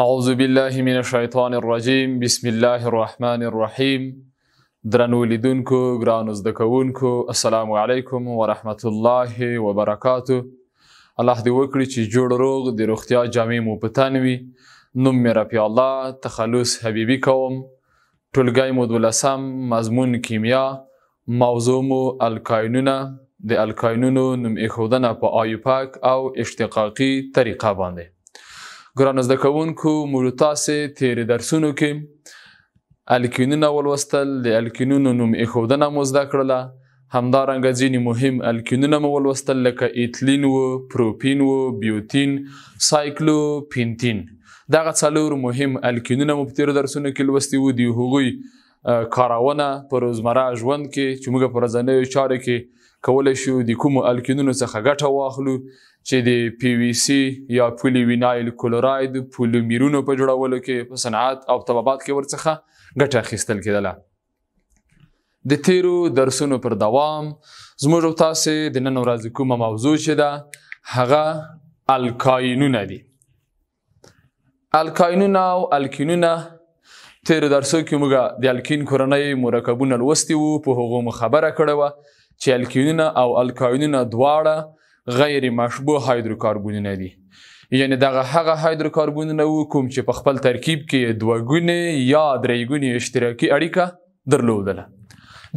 اعوذ بالله من الشیطان الرجیم بسم الله الرحمن الرحیم درنو لیدونکو ګرانو زده کوونکو السلام علیکم ورحمت الله وبرکاتو الله دې وکړي چې جوړ روغ د روغتیا جامې مو په تن وي نوم مې رفیع الله تخلص حبیبي کوم ټولګی مو دولسم مضمون کیمیا موضوع مو الکاینونه د الکاینونو نوم ایښودنه په آیوپاک او اشتقاقي طریقه باندې ګران زده کوونکو موږ تاسې تیر درسونو کې الکینونه ولوستل د الکینونو نوم اخودنه مو زده کړله همدارنګه ځینې مهم الکینونه مو ولوستل لکه ایتلین و پروپین و بیوتین سایکلو پینتین دغه څلور مهم الکینونه مو په تیر درسونو کې لوستي وو دی هغوی کارونه پر روزمره ژوند کې چې موږ پر ځنې چارې کې کولای شو د کوم الکینونو څخه ګټه واخلو چې د پی وی سی یا پولی وینایل کلوراید پولومیرونو په جوړولو کې په صنعت او طبابات کې ورڅخه ګټه اخیستل کېدله د تیرو درسونو پر دوام زموږ او تاسو د نن ورځې کومه موضوع چې ده هغه الکاینونه دي الکاینونه او الکینونه تیر درسو کې موږ د الکین کورنۍ مرکبونه لوستي وو په هغو مو خبره کړې وه چې الکیونونه او الکاینونه دواړه غیر مشبوع هایدروکاربنونه دي یعنی دغه هغه هایدروکاربنونه وو کوم چې په خپل ترکیب کې دوه ګونې یا درې ګونې اشتراکي اړیکه درلودله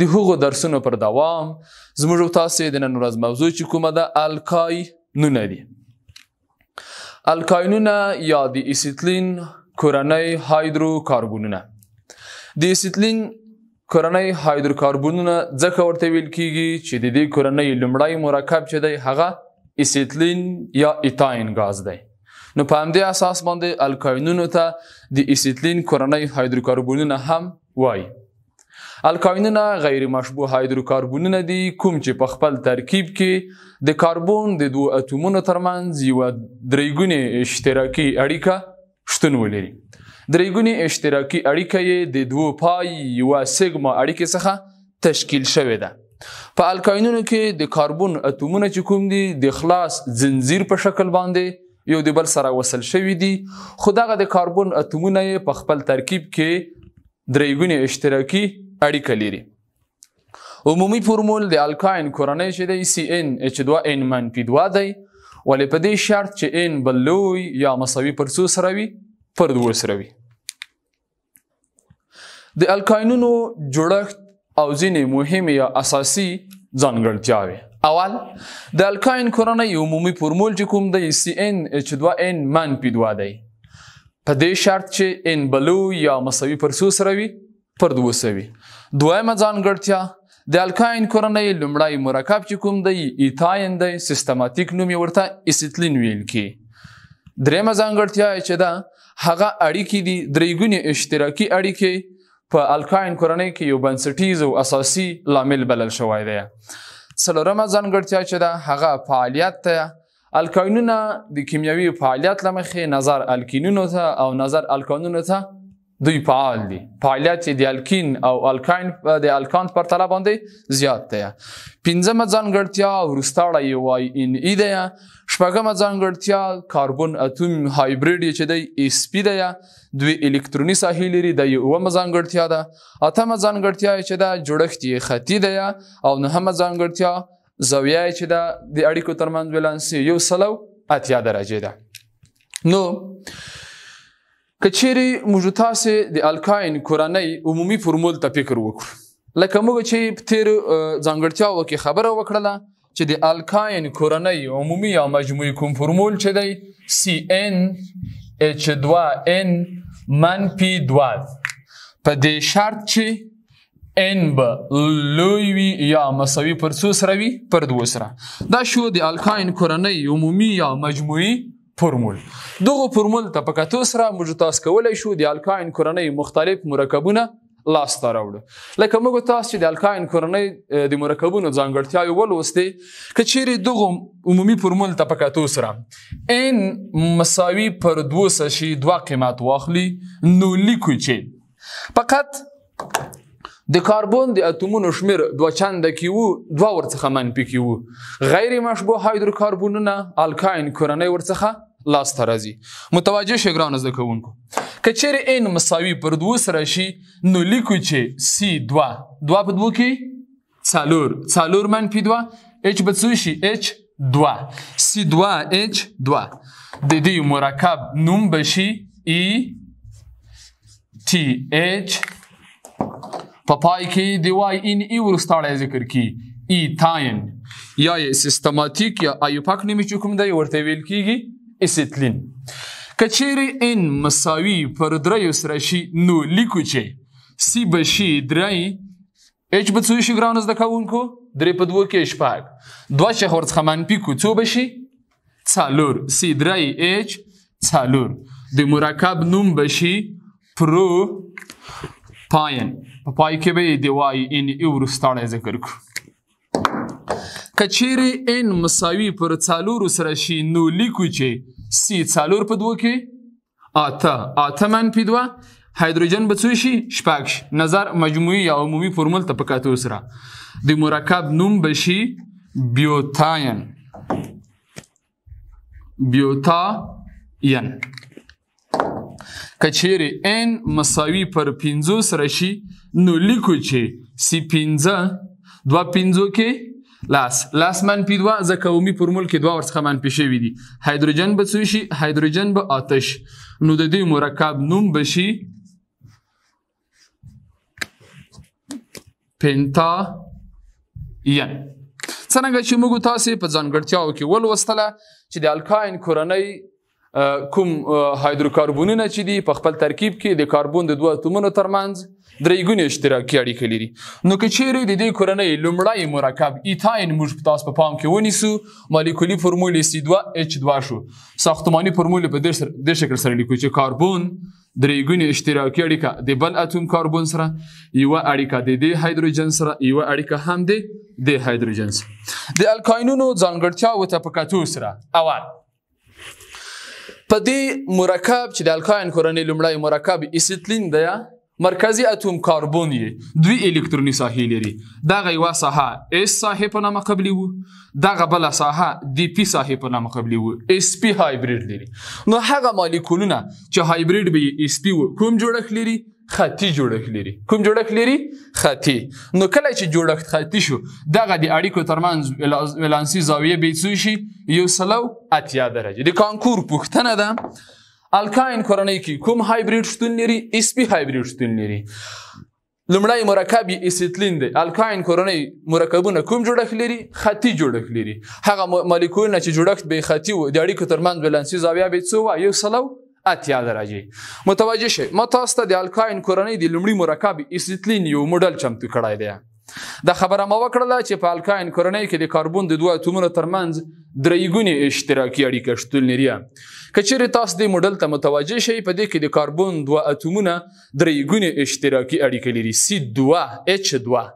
د هغو درسونو پر دوام زموږ تاسو د نن ورځ موضوع چې کومه ده الکای نونه دي الکاینونه یا د اسیتلین کورنۍ هایدروکاربنونه د اسیتلین کورنۍ هایدروکاربنونه ځکه ورته ویل کیږي چې د دې کورنۍ لمړی مرکب چې دی هغه اسیتلین یا ایتاین غاز دی نو په همدې اساس باندې الکاینونو ته د اسیتلین کورنۍ هایدروکاربنونه هم وایي الکاینونه غیر مشبوع هایدروکاربنونه دي کوم چې په خپل ترکیب کې د کاربون د دوه اتومونو ترمنځ یو درېګونی اشتراکي اړیکه شتون ولري درېګونی اشتراکي اړیکه یې د دوو پای یوه سیګما اړیکې څخه تشکیل شوې ده په الکاینونو کې د کاربن اتومونه چې کوم دي د خلاص زنجیر په شکل باندې یو د بل سره وصل شوی دي خو دغه د کاربن اتومونه په خپل ترکیب کې درېګونی اشتراکي اړیکه لري عمومي فورمول د الکاین کورنۍ چې دی سی ان اچ 2 ان منفي 2 دی ولې په دې شرط چې ان بل لوی یا مساوي پر څو سره وي پر دوه سره وي د الکاینونو جوړښت او ځینې مهمه یا اساسي ځانګړتیاوې اول د الکاین کورنۍ عمومي فورمول چې کوم دی سی ان اچ 2 ان مان پی 2 دی په دې شرط چې ان بلو یا مساوي پر سو سره وي پر دوه سره وي دویمه ځانګړتیا د الکاین کورنۍ لمړی مرکب چې کوم دی ایتاین دی سیستماتیک نوم یې ورته اسیتلین ویل کی درېمه ځانګړتیا چې ده هغه اړیکې دي درېګونی اشتراکي اړیکې په الکاین کورنۍ کې یو بنسټیز او اساسي لامل بلل شوی دی څلورمه ځانګړتیا چې ده هغه فعالیت ته الکاینونه د کیمیاوي فعالیت لمخې نظر الکینونو ته او نظر الکانونو ته دوی فعال دي فعالیت د الکین او الکاین د الکان پر طلا باندې زیات دی پنځم ځانګړتیا ورستاړه یو وای ان ای دی شپږم ځانګړتیا کاربن اتوم هایبرید چې دی اس پی دی دوی الکترونی ساحې لري د یو ځانګړتیا ده اتم ځانګړتیا چې دا جوړښت یې خطي دی او نهم ځانګړتیا زاویه چې دا د اړیکو ترمنځ بیلانس یو سلو اتیا درجه ده نو کچېری موږ تاسو د الکاین کورنۍ عمومي فرمول ته فکر وکړو لکه موږ چې په تیر ځانګړتیاو کې خبره وکړله چې د الکاین کورنۍ عمومي یا مجموعي کوم فرمول چې دی سی ان اچ 2 ان منفي 2 په دې شرط چې ان به لوی وي یا مساوي پر څو سره وي پر دوه سره دا شو د الکاین کورنۍ عمومي یا مجموعي فورمول دغه فورمول ته په کتو سره موږ تاسو کولای شو د الکاین کورنۍ مختلف مرکبونه لاسته راوړو لکه موږ تاسو چې د الکاین کورنۍ د مرکبونو ځانګړتیاوې ولوستې که چیرې دغه عمومي فورمول ته په کتو سره ان مساوي پر 200 شي دوه قیمت واخلي نو لیکو چې فقط د کاربن د اتومونو شمیر دوه چنده کې وو دوه ورڅخه منفي کې وو غیر مشبوه هایدروکاربنونه الکاین کورنۍ ورڅخه لاس راځي متوجه شئ ګران زده کوونکو که چیرې ان مساوي پر دوه سره شي نو لیکو چې سی 2 2 په دوه کې څالور څالور منفي 2 اچ به څه شي اچ 2 سی 2 اچ 2 د دې مرکب نوم بشي ای e تی اچ په پای کې دی وای ان ای e ورستاړی ذکر کی ای e تاین یا سیستماتیک یا ایوپاک نومې چې کوم دی ورته ویل کیږي استلین کچیرې ان مساوي پر دریو سره شي نو لیکو چې سی بشي درای اچ به څو شي ګرانز د کاونکو درې په دوه کې شپږ دوه شهر څخه من پیکو څو بشي څالور سی درای اچ څالور د مرکب نوم بشي پرو پاین په پای کې به دی وای ان یو ورستاړی ذکر کو کچیرې ان مساوي پر څالور سره شي نو لیکو چې سی څالور په دوه کې اته اته من په دوه هایدروجن به څو شي شپږ شي نظر مجموعي یا عمومي فرمول ته پکاتو سره د مرکب نوم به شي بیوتاین بیوتاین کچیرې ان مساوي پر 50 سره شي نو لیکو چې سی 15 دوه 50 کې لاس لاس منفي دوه ځکه عمومي فورمول کې دوه ورڅخه منفي شوي دي هایدروجن به څه شي هایدروجن به آتش نو د دې مرکب نوم به شي پنتا ین څنګه چې موږ تاسو په ځانګړتیاو کې ولوستله چې د الکاین کورنۍ کوم هایدروکاربونونه چې دي په خپل ترکیب کې د کاربون د دوه اتومونو ترمنځ درې ګونې اشتراکي اړیکې لري نو که چیرې د دې کورنۍ لومړی مرکب ایتاین موږ تاسو په پا پام کې ونیسو مالیکولي فرمول C2H2 شو ساختماني فرمول په دې شکل سره لیکو چې کاربون درېګونی اشتراکي اړیکه د بل اتوم کاربن سره یو اړیکه د د هایدروجن سره یو اړیکه هم د د هایدروجن سره د الکاینونو ځانګړتیا او ته په کتو سره اول په دې مرکب چې د الکاین کورنۍ لومړی مرکب استلین دی مرکزی اتم کاربون یې دوی الکترونی ساحې لري دغه یو ساحه اس ساحې په نامه قبلی وو دغه بل ساحه ډی پی ساحې په نامه قبلی وو اس پی هایبرید لري نو هغه مالیکولونه چې هایبرید به اس پی وو کوم جوړښت لري خطي جوړښت لري کوم جوړښت لري خطي نو کله چې جوړښت خطي شو دغه د اړیکو ترمنځ ولانسي زاویه به څه شي یو سلو اتیا درجه د کانکور پوښتنه ده الکاین کورنۍ کې کوم هایبریډ شتون لري اس پی هایبریډ شتون لري لمړی مرکب یې اسیتلین دی الکاین کورنۍ مرکبونه کوم جوړښت لري خطي جوړښت لري هغه مالیکولونه چې جوړښت به خطي و د اړیکو ترمنځ ولانسي زاویه به څه و یو سلو اتیا درجه متوجه شئ ما تاسو ته د الکاین کورنۍ د لومړي مرکب اسیتلین یو ماډل چمتو کړای دی دا خبره ما وکړله چې په الکاین کورنۍ کې د کاربن د دوه اتومونو ترمنځ درې ګونې اشتراکي اړیکه شتون لري کچېر تاسو د ماډل ته متوجه شئ په دې کې د کاربن دوه اتومونه درې ګونې اشتراکي اړیکه لري C2H2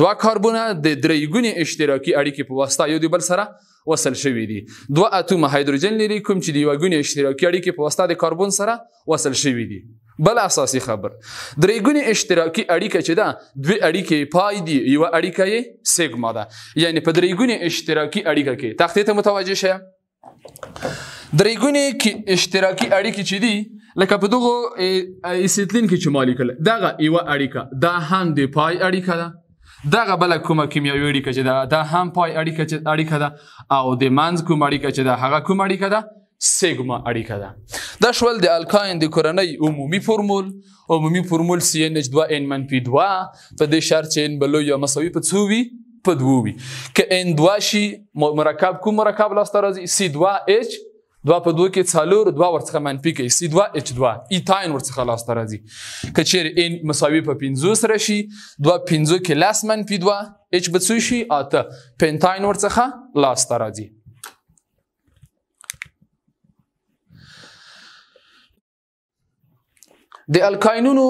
دوه کاربونه د درې ګونې اشتراکي اړیکې په واسطه یو د بل سره وصل شوی دي دوه اتومه هایدروجن لري کوم چې د یو ګونې اشتراکي اړیکې په واسطه د کاربن سره وصل شوی دي بل اساسي خبر درې ګونې اشتراکي اړیکه چې ده دوه اړیکې پای دي یو اړیکه یې سیګما ده یعنی په درې ګونې اشتراکي اړیکه کې تختې ته متوجه شئ درې ګونې کې اشتراکي اړیکې چې دي لکه په دغه ایسیتلین کې چې مالیکل دغه یو اړیکه دا هم د پای اړیکه ده دغه بل کومه کیمیاوي اړیکه چې ده دا هم پای اړیکه چې اړیکه ده او د منځ کوم اړیکه چې ده هغه کوم اړیکه ده سیګما اړیکه ده دا شول د الکاین د کورنۍ عمومي فرمول عمومي فرمول سی ان اچ 2 ان من پی 2 په دې شرط چې ان بلو یا مساوي په څو وي په 2 وي که ان 2 شي مرکب کوم مرکب لاسته راځي سی 2 اچ دوا په دوه کې څلور دوا ورڅخه منفي کوي سي 2 اچ 2 ایتاین ورڅخه لاس ته راځي کچېر ان مساوي په 50 سره شي دوا 50 کې لاس منفي 2 اچ بڅو شي اته پنتاین ورڅخه لاس ته راځي د الکاینونو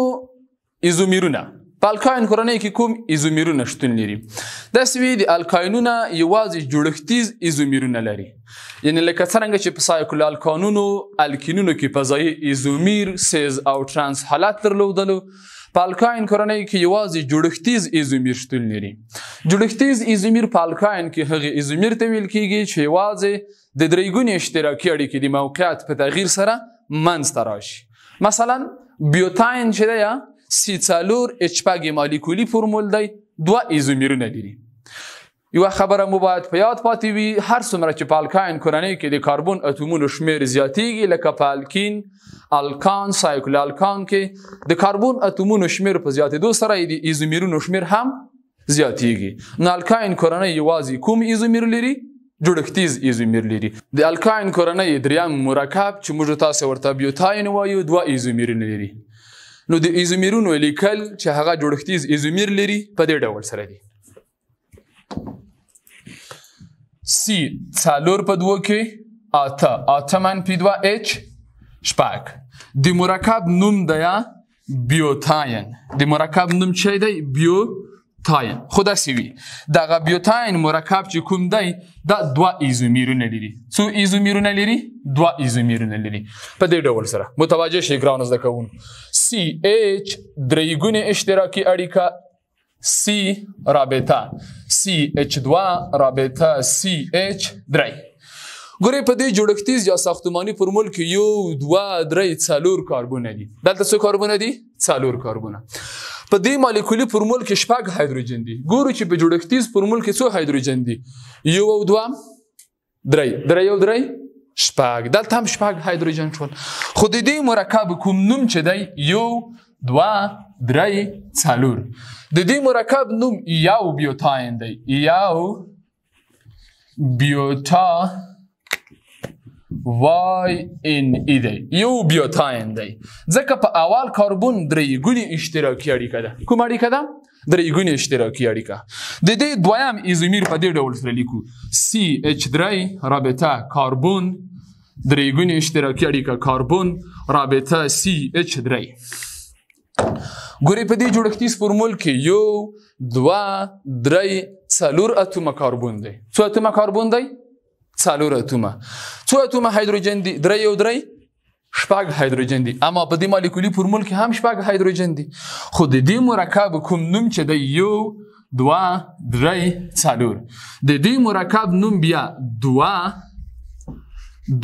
ایزومیرونه په الکاین کورنۍ کې کوم ایزومیرونه شتون لري دا سوي د الکاینونه یوازې جوړښتیز ایزومیرونه لري یعنی لکه څنګه چې په سایکل الکانونو الکینونو کې فضایي ایزومیر سیز او ترانس حالت درلودلو په الکاین کورنۍ کې یوازې جوړښتیز ایزومیر شتون لري جوړښتیز ایزومیر په الکاین کې هغه ایزومیر ته ویل کیږي چې یوازې د درېګونې اشتراکي اړیکې د موقعیت په تغییر سره منځ ته راشي مثلا بیوتاین چې دی 34 اچ پګ مالیکولی فرمول دی دوه ایزومرونه لري یو خبره مو باید په یاد پاتې وي هر څومره چې په الکاین کورنۍ کې د کاربن اتومونو شمیر زیاتیږي لکه په الکین الکان سایکل الکان کې د کاربن اتومونو شمیر په زیاتېدو سره د ایزومرونو شمیر هم زیاتیږي نو الکاین کورنۍ یوازې کوم ایزومر لري جوړښتیز ایزومر لري د الکاین کورنۍ دریم مرکب چې موږ تاسو ورته بیوتاین وایو دوه ایزومر لري نو د ایزومیرونو لیکل چې هغه جوړښتیز ایزومیر لري په دې ډول سره دي سی څلور په دوو کې اته اته من پی دوه اچ شپږ د مرکب نوم دی بیوتاین د مرکب نوم چی دی بیو تاین خو داسې وي دغه بیوتاین مرکب چې کوم دی دا دوه ایزومیرونه لري څو ایزومیرونه لري دوه ایزومیرونه لري په دې ډول سره متوجه شئ ګرانو زده کوونکو سی ایچ درې ګونې اشتراکي اړیکه سی رابطه سی ایچ 2 رابطه سی ایچ 3 ګورې په دې جوړښتیز یا ساختماني فرمول کې یو دوه درې څلور کاربونه دي دلته څو کاربونه دي څلور کاربونه په دې مالیکولي فرمول کې شپږ هایدروجن دي ګورو چې په جوړښتیز فرمول کې څو هایدروجن دي یو او دوه درې درې او درې شپږ دلته هم شپږ هایدروجن شول خو د دې مرکب کوم نوم چې دی یو دوه درې څلور د دې مرکب نوم یو بیوتاین دی یو بیوتا وای ان ای دی یو بیوتاین دی ځکه په اول کاربون درې ګونې اشتراکي اړیکه ده کوم اړیکه ده درې ګونې اشتراکي اړیکه د دې دویم ایزومیر په دې ډول سره لیکو سی اچ درې رابطه کاربون درې ګونې اشتراکي اړیکه کاربون رابطه سی اچ درې ګورې په دې جوړښتیز فورمول کې یو دوا درې څلور اتومه کاربون دی څو اتومه کاربون دی څلور اتومه څو اتومه هایدروجن دی درې یو درې شپږ هایدروجن دي اما په دې مالیکولي فورمول کې هم شپږ هایدروجن دي خو د دې مرکب کوم نوم چې دی یو دوا درې څلور د دې مرکب نوم بیا دوا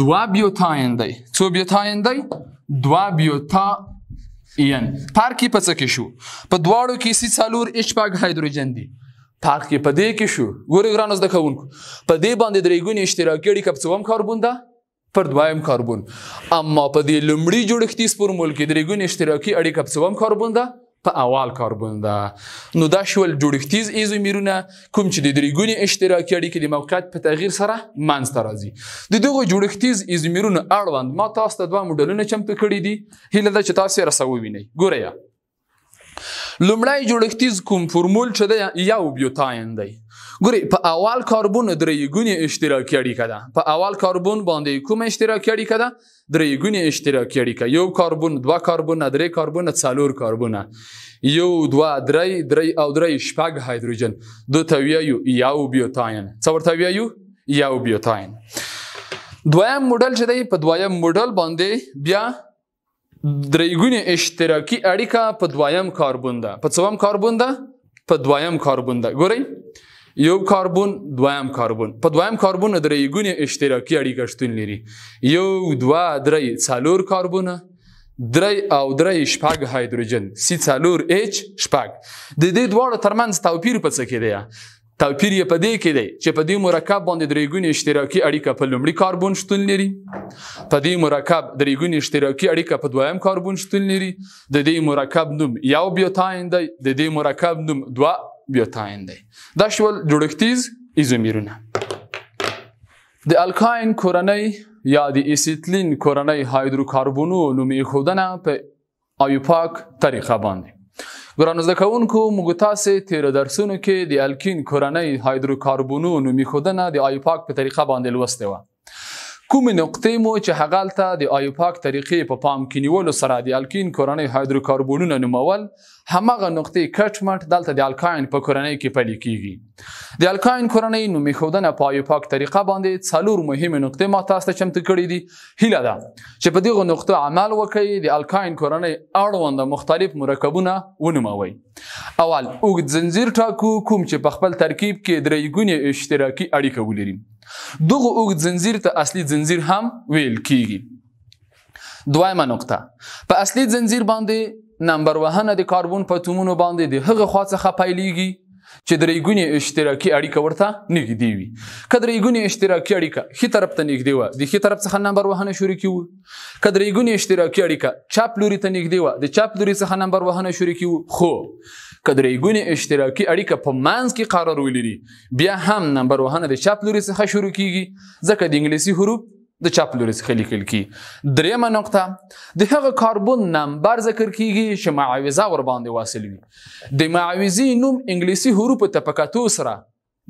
دوا بیوتاین دی څو بیوتاین دی دوا بیوتا این فرق یې په څه کې شو په دواړو کې سي څلور اچ پاک هایدروجن دي فرق یې په دې کې شو ګورې ګرانو زده کوونکو په دې باندې درې ګونې اشتراکي اړیکه په څوم کاربون ده پر دویم کاربن اما په دې لومړي جوړښتي سپورمول کې درېګون اشتراکي اړیکه په څوم کاربن ده په اول کاربن ده نو دا شول جوړښتیز ایزومرونه کوم چې د درېګون اشتراکي اړیکې د موقعیت په تغییر سره منځته راځي د دغه جوړښتیز ایزومرونو اړوند ما تاسو ته دوه موډلونه چمتو کړي دي هیله ده چې تاسو یې راسوي وینئ ګورئ لومړی جوړښتیز کوم فورمول چې دی یو بیوتاین دی ګوري په اول کاربون درې ګونې اشتراکي اړیکه ده په اول کاربون باندې کوم اشتراکي اړیکه ده درې ګونې اشتراکي اړیکه یو کاربون دوه کاربون درې کاربون څلور کاربون یو دوه درې درې او درې شپږ هایدروجن دوه تویه یو یو بیوتاین څور تویه یو یو بیوتاین دویم موډل چې دی په دویم موډل باندې بیا درېګونی اشتراکي اړیکه په دویم کاربن ده په څوم کاربن ده په دویم کاربن ده ګورئ یو کاربن دویم کاربن په دویم کاربن درېګونی اشتراکي اړیکه شتون لري یو دوا درې څلور کاربونه درې او درې شپږ هایدروجن سی څلور اچ شپږ د دې دواړو ترمنځ توپیر په څه کې دی توپیر یې په دې کې دی چې په دې مرکب باندې درې ګونې اشتراکي اړیکه په لومړي کاربن شتون لري په دې مرکب درې ګونې اشتراکي اړیکه په دویم کاربن شتون لري د دې مرکب نوم یو بیوټاین دی د دې مرکب نوم دوه بیوټاین دی دا شول جوړښتیز ایزومرونه د الکاین کورنۍ یا د اسیتلین کورنۍ هایدروکاربونو نوم یې خودنه په اویپاک طریقه باندې ګران زده کوونکو موږ تاسو تیر درسونو کې د الکین کورنۍ هایدروکاربونونو میخودنه د آی پاک په طریقه باندې لوسته و کوم نقطې مو چې هغالته د آیوپاک طریقې په پا پام کې نیولو سره د الکین کورنۍ هایدروکاربونونه نومول همغه نقطې کټ مټ دلته د الکاین په کورنۍ کې پلي کیږي د الکاین کورنۍ نوم خودنه په آیوپاک طریقه باندې څلور مهمه نقطې ما تاسو ته چمتو کړې دي هیله ده چې په دغه نقطو عمل وکړي د الکاین کورنۍ اړوند مختلف مرکبونه ونوموي اول اوږد زنجیر ټاکو کوم چې په خپل ترکیب کې درې ګونې اشتراکي اړیکه ولري دغه اوږد زنجیر ته اصلي زنجیر هم ویل کیږي دویمه نقطه په اصلي زنجیر باندې نمبر وهنه د کاربون په اتومونو باندې د هغه خوا څخه پیلیږي چې درې ګونی اشتراکي اړیکه ورته نږدې وي کدرې ګونی اشتراکي اړیکه هي طرف ته نږدې و د هي طرف څخه نمبر وهنه شروع کیو کدرې ګونی اشتراکي اړیکه چپ لوري ته نږدې و د چپ لوري څخه نمبر وهنه شروع کیو خو کدرې ګونی اشتراکي اړیکه په منځ کې قرار ولري بیا هم نمبر وهنه د چپ لوري څخه شروع کیږي ځکه د انګلیسي حروف د چپ لوري څخه لیکل کی دریمه نقطه د هغه کاربن نمبر ذکر کیږي چې معاوضه ور باندې واصل وي د معاوضي نوم انګلیسي حروف ته پکاتو سره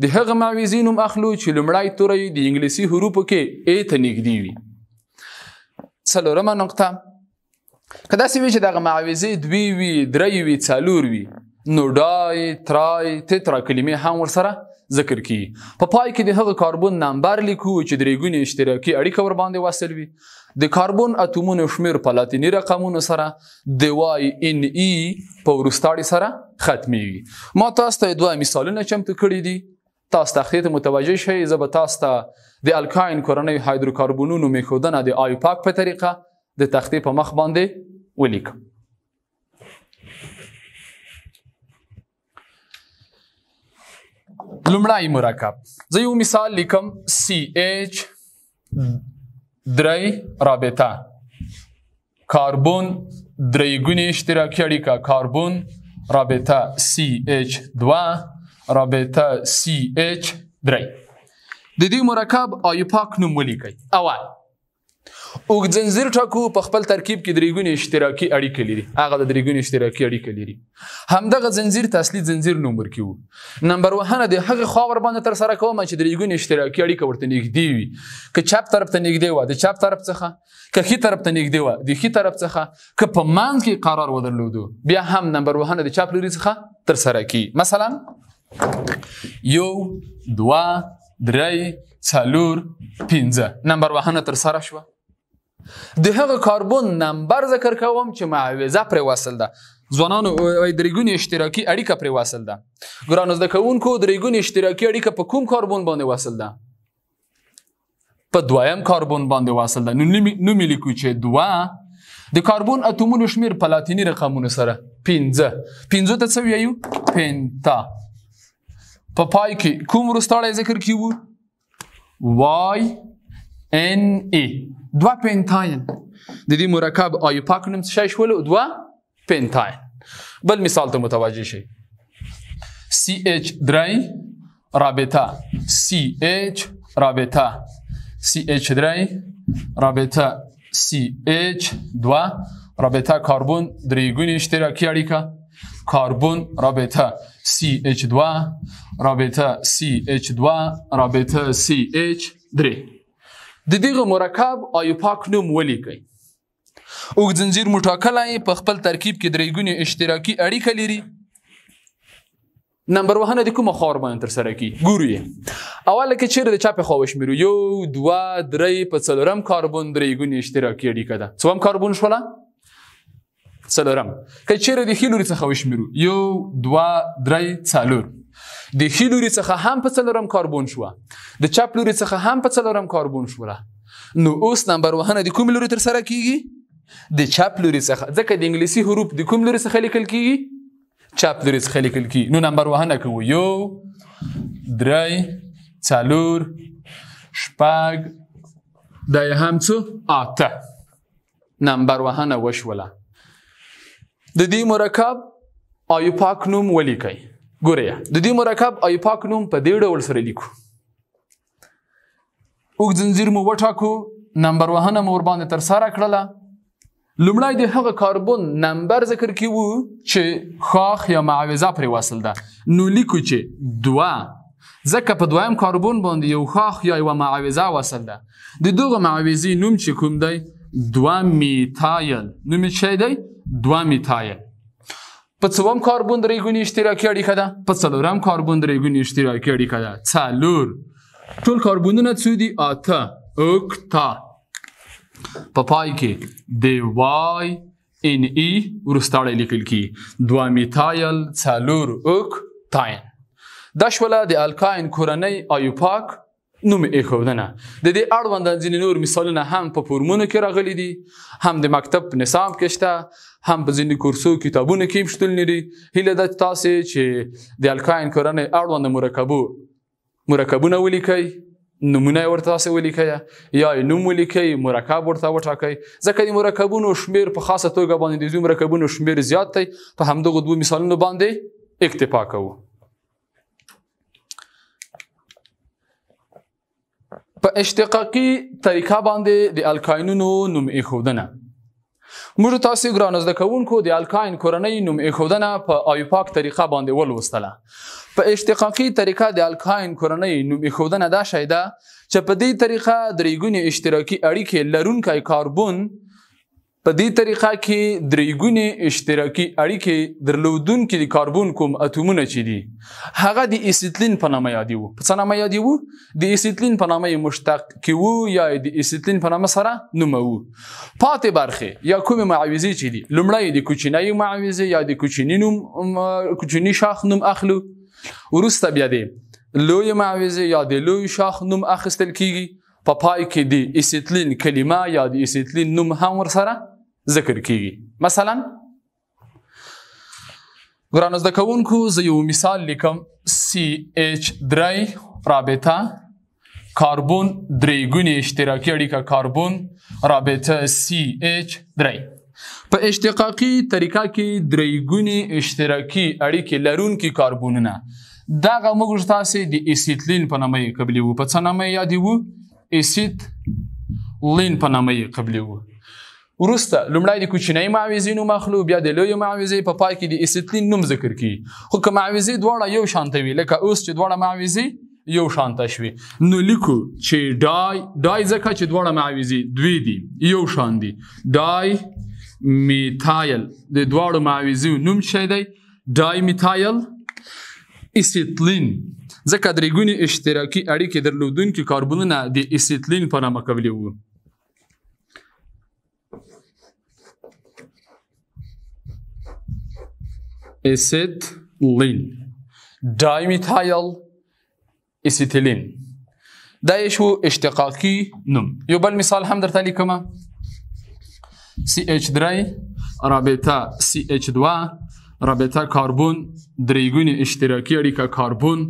د هغه معاوضي نوم اخلو چې لمړی تورې د انګلیسي حروف کې ا ته نږدې وي څلورمه نقطه کدا سی وی چې دغه معاوضي دوی وی درې وی څلور وی نو ډای ترای تترا کلمې هم ور سره ذکر کی په پا پای کې د هغه کاربن نمبر لیکو چې درې ګونې اشتراکي اړیکه ور باندې وصل وي د کاربن اتومونو شمیر په لاتینی رقمونو سره د وای ان ای په ورستاړي سره ختمي ما تاسو ته دوه مثالونه چمتو کړی دي تاسو ته خېته متوجه شئ زه به تاسو ته د الکاین کورنۍ هایدروکاربونونو میخودنه د آی پاک په پا طریقه د تختې په مخ باندې ولیکم لومړی مرکب زه یو مثال لیکم سی ایچ درې رابطه کاربن درې ګونې اشتراکي اړیکه کاربن رابطه سی ایچ 2 رابطه سی ایچ 3 د دې مرکب آی پاک نوم ولیکئ اول اوګ زنجیر ټکو په خپل ترکیب کې درېګونی اشتراکي اړیکه لري هغه د درېګونی اشتراکي اړیکه لري همدغه زنجیر تسلی زنجیر نمبر کې وو نمبر 1 د هغه خاور باندې تر سره کوم چې درېګونی اشتراکي اړیکه ورته نږدې وي که چپ طرف ته نږدې و د چپ طرف څخه که خي طرف ته نږدې و د خي طرف څخه که په مان کې قرار ودرلودو بیا هم نمبر 1 د چپ لوري څخه تر سره کی مثلا یو دوا درې څلور پنځه نمبر وهنه تر سره شوه د هغه کاربن نمبر ذکر کوم چې معاوضه پر وصل ده ځوانانو درېګونې اشتراکي اړیکه پر وصل ده ګرانو زده کوونکو درېګونې اشتراکي اړیکه په کوم کاربن باندې وصل ده په دویم کاربن باندې وصل ده نو مې لیکو چې دوه د کاربن اتومونو شمیر په لاتینی رقمونو سره 15 15 ته څه ویو پنتا په پا پای کې کوم ورستاړی ذکر کیوو y n a دوه پنتاین د دې مرکب آی پاک نوم څه شول دوه پنتاین بل مثال ته متوجه شئ CH درای رابطه CH رابطه CH درای رابطه CH دوه رابطه کاربن دریګونی اشتراکی اړیکه کاربن رابطه CH2 رابطه CH2 رابطه CH3 د دغه مرکب آیوپاک نوم ولیکئ اوږد ځنځیر مو ټاکلی په خپل ترکیب کې درې ګونې اشتراکي اړیکه لري نمبر وهنه د کومه خور باندې تر سره کی ګورو اوله کې چیرې د چاپ خو وشمیرو یو دوه درې په څلورم کاربن درې ګونې اشتراکي اړیکه ده څوم کاربن شوله څلورم که چیرې د ښي لوري څخه وشمیرو یو دوه درې څلور د ښي لوري څخه هم په څلورم کاربون شوه د چپ لوري څخه هم په څلورم کاربون شوله نو اوس نمبر وهنه د کوم لوري تر سره کیږي د چپ لوري څخه ځکه د انګلیسي حروف د کوم لوري څخه لیکل کیږي چپ لوري څخه لیکل کیږي نو نمبر وهنه کوو یو درې څلور شپږ دا هم څه اته نمبر وهنه وشوله د دې مرکب آی پاک نوم ولیکئ ګوریا د دې مرکب آی پاک نوم په دې ډول سره لیکو اوګ زنجیر مو وټاکو نمبر وهنه مور باندې تر سره کړله لومړی د هغه کاربن نمبر ذکر کیو چې خاخ یا معاوضه پرې وصل ده نو لیکو چې دوا ځکه په دویم کاربن باندې یو خاخ یا یو معاوضه وصل ده د دوغه معاوضې نوم چې کوم دی دوا میتایل نوم چې دی 2 میتایل په څوم کاربن درې ګونی اشتراکي اړیکه ده په څلورم کاربن درې ګونی اشتراکي اړیکه ده څلور ټول کاربنونه څو دي اته اوکتا په پای کې دی وای ان ای ورستاړی لیکل کی دوا میتایل څلور اوک تاین دا شوله د الکاین کورنۍ ایوپاک نوم ایښودنه د دې اړوند ځینې نور مثالونه هم په فورمونو کې راغلي دي هم د مکتب نصاب کې شته هم په ځینې کورسو کتابونو کې شتون لري هیله ده تاسو چې د الکاین کورنۍ اړوند مرکبو مرکبونه ولیکئ نمونه ورته تاسو ولیکئ یا نوم ولیکئ مرکب ورته وټاکئ ځکه د مرکبونو شمیر په خاصه توګه باندې د مرکبونو شمیر زیات دی په همدغه دوه مثالونو باندې اکتفا کوو په اشتقاقي طریقه باندې د الکاینونو نوم ایښودنه موږ تاسو ګران زده کوونکو د الکاین کورنۍ نوم ایښودنه په پا آیپاک طریقه باندې ولوستله په اشتقاقي طریقه د الکاین کورنۍ نوم ایښودنه دا شیده چې په دې طریقه درېګونې اشتراکي اړیکې لرونکی کاربون په دې طریقه کې درېګونی اشتراکي اړیکې درلودونکي د کاربون کوم اتومونه چې دي هغه د اسیتلین په نامه یادیو په څه نامه یادیو د اسیتلین په نامه مشتق کې وو یا د اسیتلین په نامه سره نومو پاتې برخه یا کوم معاوزه چې دي لمړی د کوچنۍ معاوزه یا د کوچنی نوم کوچنی شاخ نوم اخلو ورسته بیا دی لوی معاوزه یا د لوی شاخ نوم اخستل کیږي په پای کې د استدلال کلمه یا د استدلال نوم هم ورسره ذکر کیږي مثلا ګران زده کوونکو زه یو مثال لیکم CH درای رابطه کاربون درې ګونې اشتراکي اړیکه کاربون رابطه CH درای په اشتقاقي طریقه کې درې ګونې اشتراکي اړیکې لرونکي کاربونونه دغه موږ تاسو د استدلال په نامه قبلي وو په څنامه یادې وو اسید لین په نامه یې قبلي وو ورسته لمړی د کوچنۍ معاویزې نوم اخلو بیا د لویو معاویزې په پا پای کې د اسیتلین نوم ذکر کی خو که معاویزې دواړه یو شانته وي لکه اوس چې دواړه معاویزې یو شانته شوي نو لیکو چې ډای ډای ځکه چې دواړه معاویزې دوی دي یو شان دي ډای میتایل د دواړو معاویزې نوم شې دی ډای میتایل اسیتلین ځکه درې ګونې اشتراکي اړیکې درلودونکي کاربنونه د اسیتلین په نامه کولی وو اسیتلین ډایمیتایل اسیتلین دا یې شو اشتقاقي نوم یو بل مثال هم درته لیکم CH3 رابطه CH2 رابطه کاربون دریګونی اشتراکی اړیکه کاربون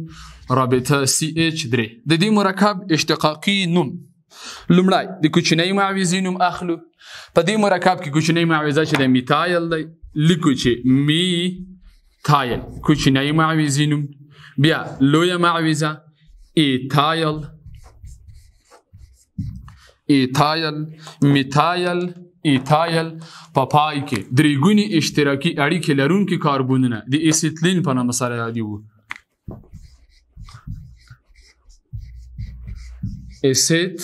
رابطه CH 3 د دې مرکب اشتقاقي نوم لومړی د کوچنۍ معاوضې نوم اخلو په دې مرکب کې کوچنۍ معاوضه چې د میتایل دی لیکو چې می تایل کوچنۍ معاوضې نوم بیا لویه معاوضه ایتایل ایتایل میتایل ایتایل په پای کې درې ګونې اشتراکي اړیکې لرونکي کاربونونه د اسیتلین په نامه سره یادیو اسید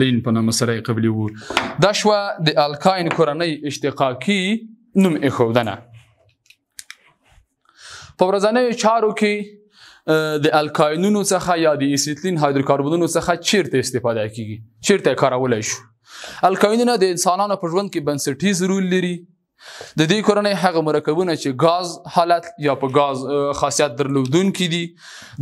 لین په نوم سره قبلی وو دا شو د الکاین کورنۍ اشتقاقی نوم اخودنه په ورځنیو چارو کې د الکاینونو څخه یا د اسیتلین هایدروکاربونونو څخه چیرته استفاده کیږي چیرته کارولای شو الکاینونه د انسانانو په ژوند کې بنسټیز رول لري د دې کورنۍ هغه مرکبونه چې غاز حالت یا په غاز خاصیت درلودونکي دي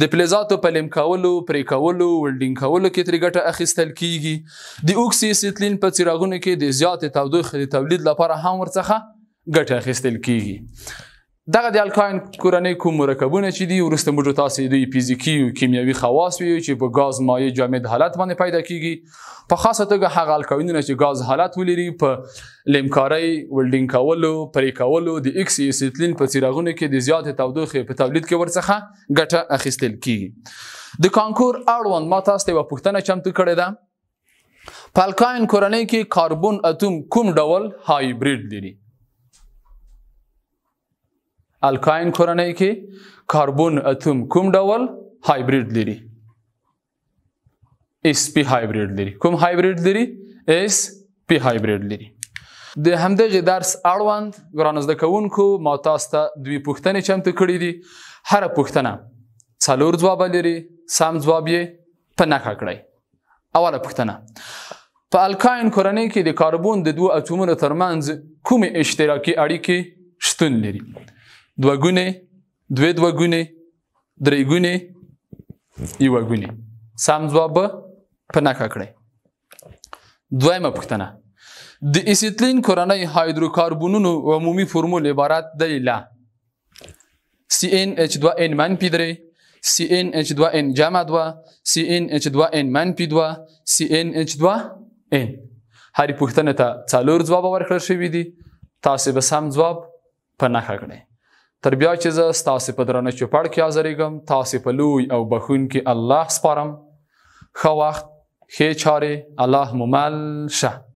د فلزاتو په لیم کولو پرې کولو ولډینګ کولو کې ترې ګټه اخیستل کیږي د اوکسی سیتلین په څراغونو کې د زیاتې تودوخې د تولید لپاره هم ورڅخه ګټه اخیستل کیږي دغه د الکاین کورنۍ کوم مرکبونه چې دي ورسته موږ تاسو د فزیکی او کیمیاوي خواص ویو چې په غاز مایع جامد حالت باندې پیدا کیږي په خاصه توګه هغه الکاینونه چې غاز حالت ولري په لیمکاری ولډینګ کولو پرې کولو د ایکس ایسیتلین په څیراغونو کې د زیاتې تودوخې په تولید کې ورڅخه ګټه اخیستل کیږي د کانکور اړوند ما تاسو ته پوښتنه چمتو کړې ده په الکاین کورنۍ کې کاربن اتوم کوم ډول هایبرید لري الکاین کورنۍ کې کاربون اتوم کوم ډول هایبرید لري اس پی هایبرید لري کوم هایبرید لري اس پی هایبرید لري د همدغه درس اړوند ګران زده کوونکو ما تاسو ته دوی پوښتنې چمتو کړې دي هر پوښتنه څلور ځواب لري سم ځواب یې په نښه کړئ اوله پوښتنه په الکاین کورنۍ کې د کاربون د دوه اتومونو ترمنځ کومې اشتراکي اړیکې شتون لري دوګونې دوې دوګونې درې ګونې یو ګونې سم ځواب په نخښه کړئ دویمه پوښتنه د اسیتلین کورنۍ هایدروکاربونونو عمومي فرمول عبارت دی له CnH2n منفي 3 CnH2n جمع 2 CnH2n منفي 2 CnH2n هر پوښتنه ته څلور ځواب ورکړل شوی دي تاسو به سم ځواب په نخښه کړئ تر بیا چې زه ستاسو په درنه چوپړ کې حاضرېږم تاسو په لوی او بخونکي الله سپارم ښه وخت ښې چارې الله مو مل شه